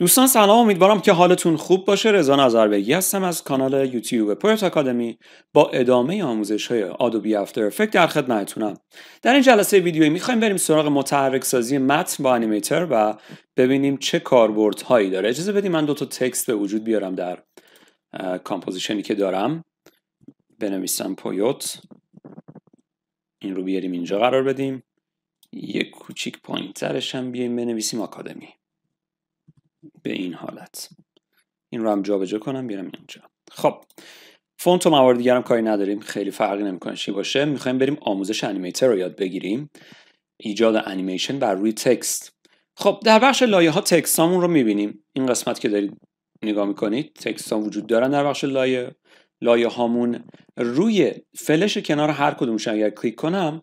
دوستان سلام امیدوارم که حالتون خوب باشه رضا نظربگی هستم از کانال یوتیوب پرت اکادمی با ادامه آموزش های آدوبی افتر افکت در خدمتتونم در این جلسه ویدیویی میخوایم بریم سراغ متحرک سازی متن با انیمیتر و ببینیم چه کاربردهایی داره اجازه بدیم من دو تا تکست به وجود بیارم در کامپوزیشنی که دارم بنویسم پویوت این رو بیاریم اینجا قرار بدیم یک کوچیک پایین ترش هم بیایم بنویسیم آکادمی به این حالت این رو هم جابجا کنم بیارم اینجا خب فونت و موارد دیگرم کاری نداریم خیلی فرقی نمیکنه چی باشه میخوایم بریم آموزش انیمیتر رو یاد بگیریم ایجاد انیمیشن بر روی تکست خب در بخش لایه ها تکست هامون رو میبینیم این قسمت که دارید نگاه میکنید تکست ها وجود دارن در بخش لایه لایه هامون روی فلش کنار هر کدومشون اگر کلیک کنم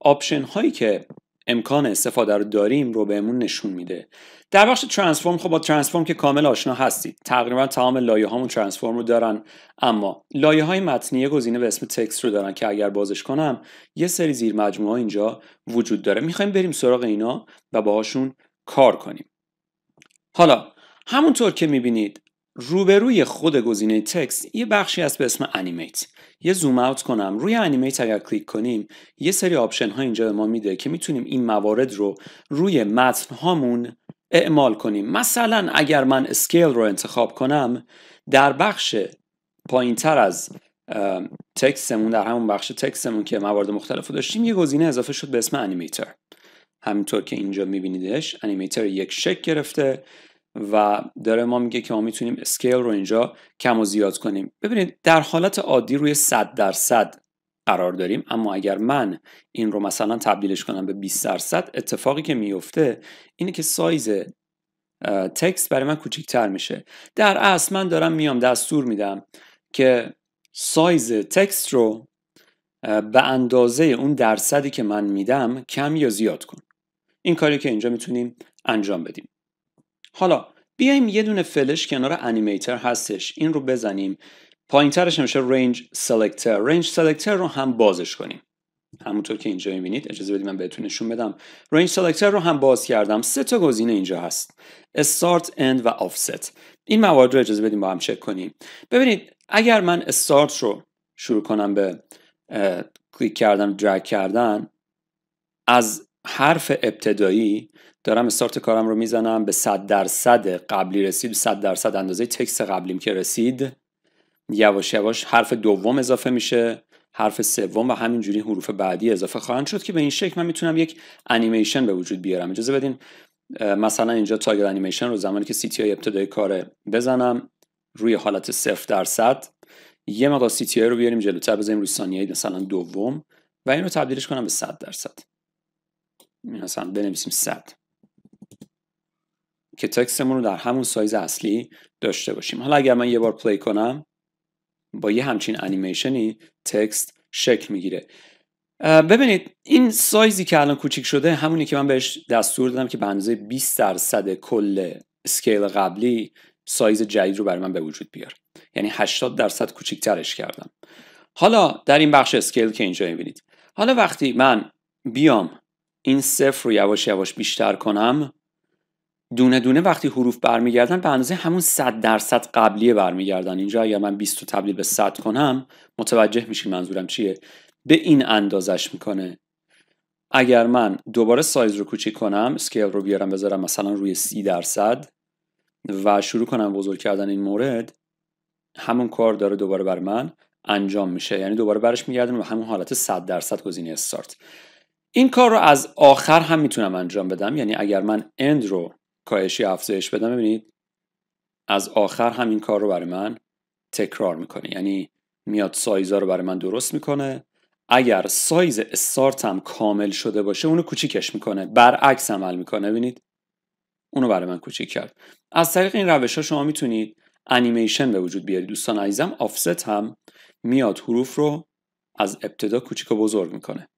آپشن هایی که امکان استفاده رو داریم رو بهمون نشون میده در بخش ترانسفورم خب با ترانسفورم که کامل آشنا هستید تقریبا تمام لایه هامون ترانسفورم رو دارن اما لایه های متنی گزینه به اسم تکست رو دارن که اگر بازش کنم یه سری زیر مجموعه اینجا وجود داره میخوایم بریم سراغ اینا و باهاشون کار کنیم حالا همونطور که میبینید روبروی خود گزینه تکست یه بخشی هست به اسم انیمیت یه زوم اوت کنم روی انیمیت اگر کلیک کنیم یه سری آپشن ها اینجا به ما میده که میتونیم این موارد رو روی متن هامون اعمال کنیم مثلا اگر من اسکیل رو انتخاب کنم در بخش پایین تر از تکستمون در همون بخش تکستمون که موارد مختلف رو داشتیم یه گزینه اضافه شد به اسم انیمیتر همینطور که اینجا میبینیدش انیمیتر یک شک گرفته و داره ما میگه که ما میتونیم اسکیل رو اینجا کم و زیاد کنیم ببینید در حالت عادی روی 100 درصد قرار داریم اما اگر من این رو مثلا تبدیلش کنم به 20 درصد اتفاقی که میفته اینه که سایز تکست برای من کوچیکتر میشه در اصل من دارم میام دستور میدم که سایز تکست رو به اندازه اون درصدی که من میدم کم یا زیاد کن این کاری که اینجا میتونیم انجام بدیم حالا بیایم یه دونه فلش کنار انیمیتر هستش این رو بزنیم پایین ترش میشه رنج سلکتر رنج سلکتر رو هم بازش کنیم همونطور که اینجا میبینید اجازه بدید من بهتون نشون بدم رنج سلکتر رو هم باز کردم سه تا گزینه اینجا هست استارت اند و آفست این موارد رو اجازه بدیم با هم چک کنیم ببینید اگر من استارت رو شروع کنم به کلیک کردن درگ کردن از حرف ابتدایی دارم استارت کارم رو میزنم به 100 درصد قبلی رسید 100 درصد اندازه تکس قبلیم که رسید یواش یواش حرف دوم اضافه میشه حرف سوم و همینجوری حروف بعدی اضافه خواهند شد که به این شکل من میتونم یک انیمیشن به وجود بیارم اجازه بدین مثلا اینجا تاگر انیمیشن رو زمانی که سی تی ابتدای کار بزنم روی حالت صفر درصد یه مقدار سی رو بیاریم جلوتر بزنیم روی ثانیه مثلا دوم و اینو تبدیلش کنم به 100 درصد مثلا بنویسیم 100 که تکستمون رو در همون سایز اصلی داشته باشیم حالا اگر من یه بار پلی کنم با یه همچین انیمیشنی تکست شکل میگیره ببینید این سایزی که الان کوچیک شده همونی که من بهش دستور دادم که به اندازه 20 درصد کل اسکیل قبلی سایز جدید رو برای من به وجود بیار یعنی 80 درصد کوچیکترش کردم حالا در این بخش اسکیل که اینجا میبینید حالا وقتی من بیام این صفر رو یواش یواش بیشتر کنم دونه دونه وقتی حروف برمیگردن به اندازه همون 100 درصد قبلیه برمیگردن اینجا اگر من 20 رو تبدیل به 100 کنم متوجه میشین منظورم چیه به این اندازش میکنه اگر من دوباره سایز رو کوچیک کنم اسکیل رو بیارم بذارم مثلا روی 30 درصد و شروع کنم بزرگ کردن این مورد همون کار داره دوباره بر من انجام میشه یعنی دوباره برش میگردن و همون حالت 100 درصد گزینه استارت این کار رو از آخر هم میتونم انجام بدم یعنی اگر من اند رو کاهشی افزایش بدم ببینید از آخر همین کار رو برای من تکرار میکنه یعنی میاد ها رو برای من درست میکنه اگر سایز هم کامل شده باشه اونو کوچیکش میکنه برعکس عمل میکنه ببینید اونو برای من کوچیک کرد از طریق این روش ها شما میتونید انیمیشن به وجود بیارید دوستان عزیزم آفست هم میاد حروف رو از ابتدا کوچیک و بزرگ میکنه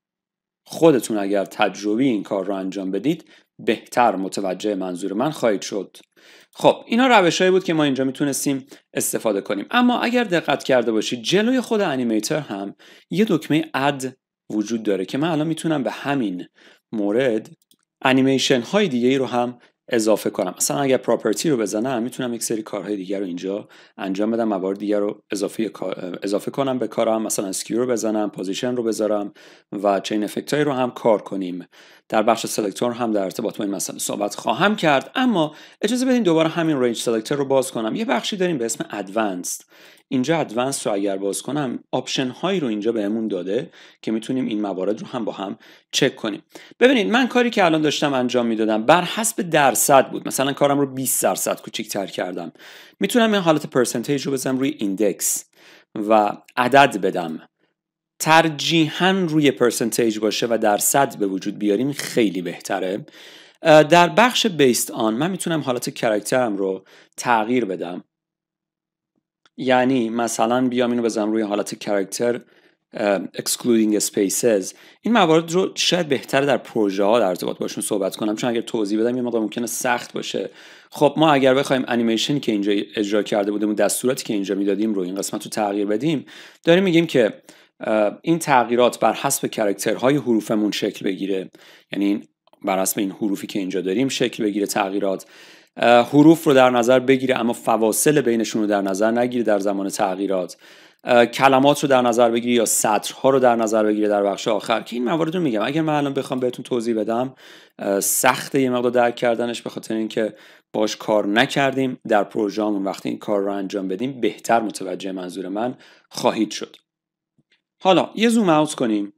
خودتون اگر تجربی این کار رو انجام بدید بهتر متوجه منظور من خواهید شد خب اینا روشهایی بود که ما اینجا میتونستیم استفاده کنیم اما اگر دقت کرده باشید جلوی خود انیمیتر هم یه دکمه اد وجود داره که من الان میتونم به همین مورد انیمیشن های دیگه ای رو هم اضافه کنم مثلا اگر پراپرتی رو بزنم میتونم یک سری کارهای دیگر رو اینجا انجام بدم موارد دیگر رو اضافه, اضافه کنم به کارم مثلا سکیو رو بزنم پوزیشن رو بذارم و چین افکت رو هم کار کنیم در بخش سلکتور هم در ارتباط با این مثلا صحبت خواهم کرد اما اجازه بدین دوباره همین رنج سلکتور رو باز کنم یه بخشی داریم به اسم ادوانسد اینجا ادوانس رو اگر باز کنم آپشن هایی رو اینجا بهمون داده که میتونیم این موارد رو هم با هم چک کنیم ببینید من کاری که الان داشتم انجام میدادم بر حسب درصد بود مثلا کارم رو 20 درصد تر کردم میتونم این حالت پرسنتیج رو بزنم روی ایندکس و عدد بدم ترجیحاً روی پرسنتیج باشه و درصد به وجود بیاریم خیلی بهتره در بخش بیست آن من میتونم حالت کرکترم رو تغییر بدم یعنی مثلا بیام اینو بزنم روی حالت کرکتر excluding spaces این موارد رو شاید بهتر در پروژه ها در ارتباط باشون صحبت کنم چون اگر توضیح بدم یه مقدار ممکنه سخت باشه خب ما اگر بخوایم انیمیشن که اینجا اجرا کرده بودیم و دستوراتی که اینجا میدادیم رو این قسمت رو تغییر بدیم داریم میگیم که این تغییرات بر حسب کرکترهای حروفمون شکل بگیره یعنی بر حسب این حروفی که اینجا داریم شکل بگیره تغییرات حروف رو در نظر بگیره اما فواصل بینشون رو در نظر نگیره در زمان تغییرات کلمات رو در نظر بگیری یا سطرها رو در نظر بگیری در بخش آخر که این موارد رو میگم اگر من الان بخوام بهتون توضیح بدم سخت یه مقدار درک کردنش به خاطر اینکه باش کار نکردیم در پروژهمون وقتی این کار رو انجام بدیم بهتر متوجه منظور من خواهید شد حالا یه زوم اوت کنیم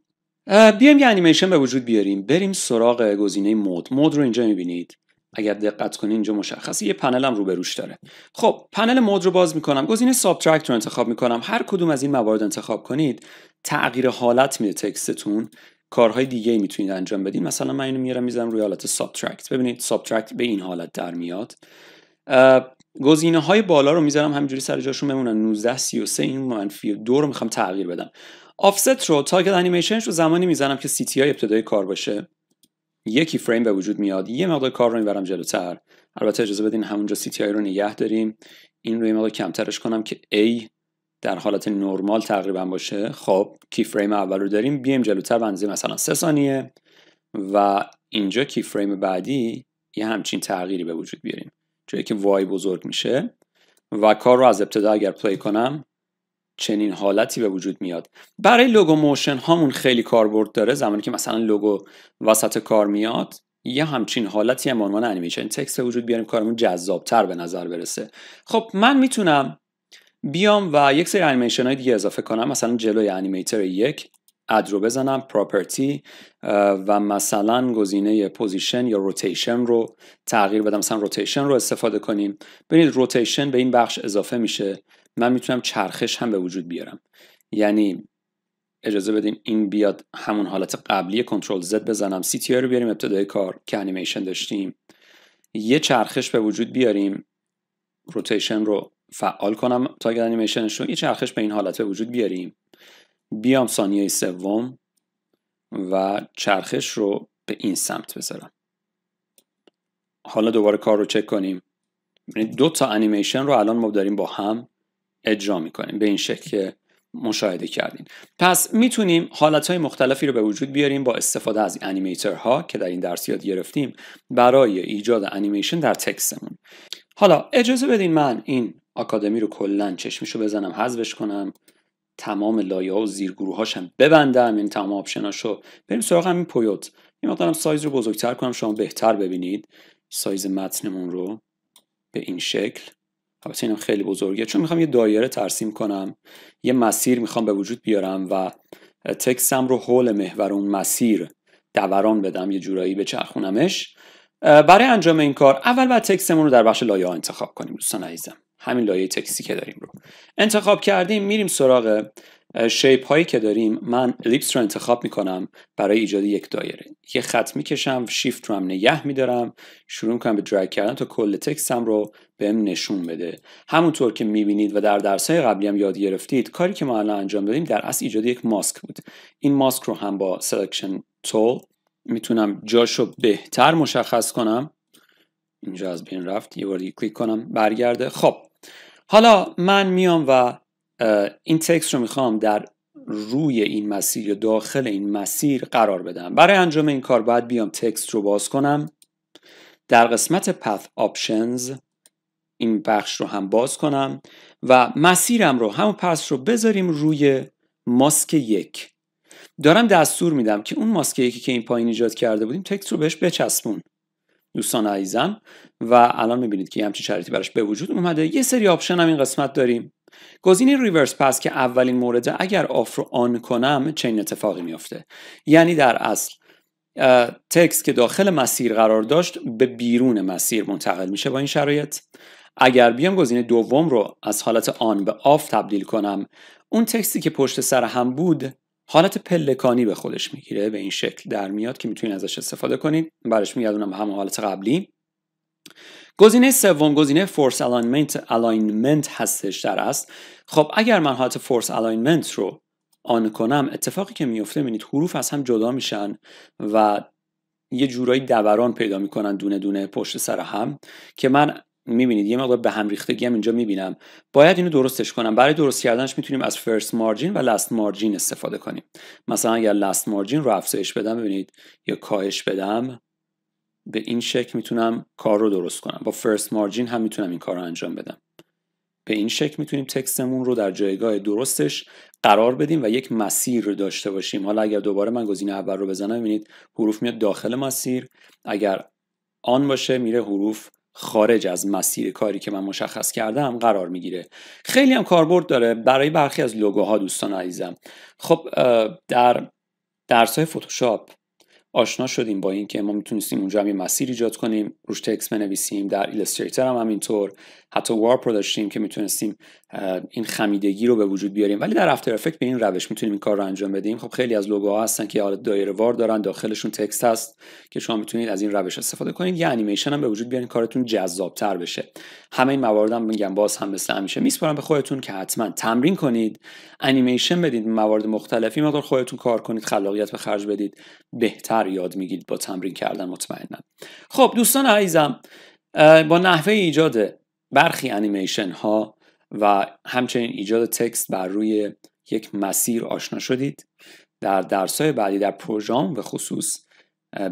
بیایم یه انیمیشن به وجود بیاریم بریم سراغ گزینه مود مود رو اینجا میبینید اگر دقت کنید اینجا مشخصه یه پنلم روبروش داره خب پنل مود رو باز میکنم گزینه سابترکت رو انتخاب میکنم هر کدوم از این موارد انتخاب کنید تغییر حالت میده تکستتون کارهای دیگه میتونید انجام بدین مثلا من اینو میارم میذارم روی حالت سابترکت ببینید سابترکت به این حالت در میاد گزینه های بالا رو میذارم همینجوری سر جاشون بمونن 19 33 این منفی 2 رو میخوام تغییر بدم آفست رو تاگت انیمیشنش رو زمانی میزنم که سی تی ابتدای کار باشه یکی فریم به وجود میاد یه مقدار کار رو میبرم جلوتر البته اجازه بدین همونجا سی تی رو نگه داریم این رو یه مقدار کمترش کنم که A در حالت نرمال تقریبا باشه خب کی فریم اول رو داریم بیایم جلوتر بنزیم مثلا سه ثانیه و اینجا کی فریم بعدی یه همچین تغییری به وجود بیاریم جایی که وای بزرگ میشه و کار رو از ابتدا اگر پلی کنم چنین حالتی به وجود میاد برای لوگو موشن هامون خیلی کاربرد داره زمانی که مثلا لوگو وسط کار میاد یه همچین حالتی هم عنوان انیمیشن تکست به وجود بیاریم کارمون جذابتر به نظر برسه خب من میتونم بیام و یک سری انیمیشن های دیگه اضافه کنم مثلا جلوی انیمیتر یک اد رو بزنم پراپرتی و مثلا گزینه پوزیشن یا روتیشن رو تغییر بدم مثلا روتیشن رو استفاده کنیم ببینید روتیشن به این بخش اضافه میشه من میتونم چرخش هم به وجود بیارم یعنی اجازه بدیم این بیاد همون حالت قبلی کنترل زد بزنم سی تی رو بیاریم ابتدای کار که انیمیشن داشتیم یه چرخش به وجود بیاریم روتیشن رو فعال کنم تا انیمیشنش رو یه چرخش به این حالت به وجود بیاریم بیام ثانیه سوم و چرخش رو به این سمت بذارم حالا دوباره کار رو چک کنیم یعنی دو تا انیمیشن رو الان ما داریم با هم اجرا میکنیم به این شکل که مشاهده کردین پس میتونیم های مختلفی رو به وجود بیاریم با استفاده از ها که در این درس یاد گرفتیم برای ایجاد انیمیشن در تکستمون حالا اجازه بدین من این آکادمی رو کلا چشمیشو بزنم حذفش کنم تمام لایه‌ها و زیرگروه هاشم ببندم این تمام رو بریم سراغ همین پویوت این مقدارم سایز رو بزرگتر کنم شما بهتر ببینید سایز متنمون رو به این شکل البته اینم خیلی بزرگه چون میخوام یه دایره ترسیم کنم یه مسیر میخوام به وجود بیارم و تکسم رو حول محور اون مسیر دوران بدم یه جورایی به چرخونمش برای انجام این کار اول باید تکسمون رو در بخش لایه ها انتخاب کنیم دوستان عزیزم همین لایه تکسی که داریم رو انتخاب کردیم میریم سراغ شیپ هایی که داریم من الیپس رو انتخاب کنم برای ایجاد یک دایره یه خط میکشم شیفت رو هم نگه میدارم شروع میکنم به درگ کردن تا کل تکستم رو بهم نشون بده همونطور که بینید و در درس های قبلی هم یاد گرفتید کاری که ما الان انجام دادیم در اصل ایجاد یک ماسک بود این ماسک رو هم با سلکشن تول میتونم رو بهتر مشخص کنم اینجا از بین رفت یه بار کلیک کنم برگرده خب حالا من میام و این تکست رو میخوام در روی این مسیر یا داخل این مسیر قرار بدم برای انجام این کار باید بیام تکست رو باز کنم در قسمت Path Options این بخش رو هم باز کنم و مسیرم رو همون پس رو بذاریم روی ماسک یک دارم دستور میدم که اون ماسک یکی که این پایین ایجاد کرده بودیم تکست رو بهش بچسبون دوستان عزیزم و الان میبینید که یه همچین شرایطی براش به وجود اومده یه سری آپشن هم این قسمت داریم گزینه ریورس پس که اولین مورد اگر آف رو آن کنم چه اتفاقی میفته یعنی در اصل تکس که داخل مسیر قرار داشت به بیرون مسیر منتقل میشه با این شرایط اگر بیام گزینه دوم رو از حالت آن به آف تبدیل کنم اون تکسی که پشت سر هم بود حالت پلکانی به خودش میگیره به این شکل در میاد که میتونید ازش استفاده کنید برش میگردونم به همون حالت قبلی گزینه سوم گزینه فورس الاینمنت الاینمنت هستش در است خب اگر من حالت فورس الاینمنت رو آن کنم اتفاقی که میفته میبینید حروف از هم جدا میشن و یه جورایی دوران پیدا میکنن دونه دونه پشت سر هم که من میبینید یه مقدار به هم ریختگی هم اینجا میبینم باید اینو درستش کنم برای درست کردنش میتونیم از فرست مارجین و لاست مارجین استفاده کنیم مثلا اگر لاست مارجین رو افزایش بدم ببینید یا کاهش بدم به این شکل میتونم کار رو درست کنم با فرست مارجین هم میتونم این کار رو انجام بدم به این شکل میتونیم تکستمون رو در جایگاه درستش قرار بدیم و یک مسیر رو داشته باشیم حالا اگر دوباره من گزینه اول رو بزنم ببینید حروف میاد داخل مسیر اگر آن باشه میره حروف خارج از مسیر کاری که من مشخص کردم قرار میگیره خیلی هم کاربرد داره برای برخی از لوگوها دوستان عزیزم خب در درس های فتوشاپ آشنا شدیم با اینکه ما میتونستیم اونجا هم یه مسیر ایجاد کنیم روش تکس بنویسیم در ایلستریتر هم همینطور حتی رو داشتیم که میتونستیم این خمیدگی رو به وجود بیاریم ولی در افتر افکت به این روش میتونیم این کار رو انجام بدیم خب خیلی از لوگوها هستن که حالت دایره وار دارن داخلشون تکست هست که شما میتونید از این روش استفاده کنید یا انیمیشن هم به وجود بیارین کارتون جذاب تر بشه همه این موارد هم میگم باز هم مثل همیشه میسپارم به خودتون که حتما تمرین کنید انیمیشن بدید موارد مختلفی مقدار خودتون کار کنید خلاقیت به خرج بدید بهتر یاد میگیرید با تمرین کردن مطمئنا خب دوستان عزیزم با نحوه ایجاد برخی انیمیشن ها و همچنین ایجاد تکست بر روی یک مسیر آشنا شدید در های بعدی در پروژام به خصوص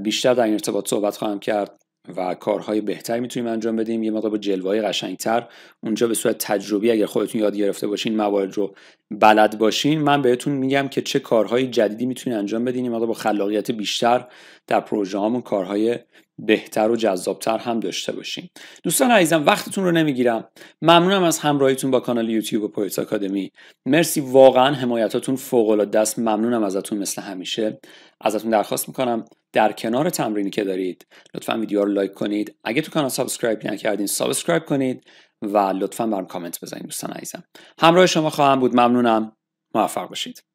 بیشتر در این ارتباط صحبت خواهم کرد و کارهای بهتری میتونیم انجام بدیم یه مقدار با جلوه قشنگتر اونجا به صورت تجربی اگر خودتون یاد گرفته باشین موارد رو بلد باشین من بهتون میگم که چه کارهای جدیدی میتونین انجام بدین یه با خلاقیت بیشتر در پروژه هامون کارهای بهتر و جذابتر هم داشته باشین دوستان عزیزم وقتتون رو نمیگیرم ممنونم از همراهیتون با کانال یوتیوب و آکادمی مرسی واقعا حمایتاتون فوق العاده است ممنونم ازتون مثل همیشه ازتون درخواست میکنم در کنار تمرینی که دارید لطفا ویدیو رو لایک کنید اگه تو کانال سابسکرایب نکردین سابسکرایب کنید و لطفا برام کامنت بزنید دوستان عزیزم همراه شما خواهم بود ممنونم موفق باشید